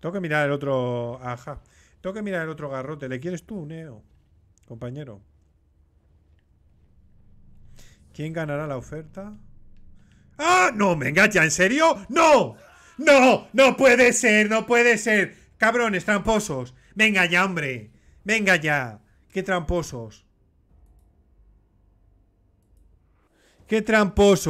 Tengo que mirar el otro. Ajá. Tengo que mirar el otro garrote. ¿Le quieres tú, Neo? Compañero. ¿Quién ganará la oferta? ¡Ah! ¡No! ¿Me ya! ¿En serio? ¡No! ¡No! ¡No puede ser! ¡No puede ser! ¡Cabrones, tramposos! ¡Venga ya, hombre! ¡Venga ya! ¡Qué tramposos! ¡Qué tramposos!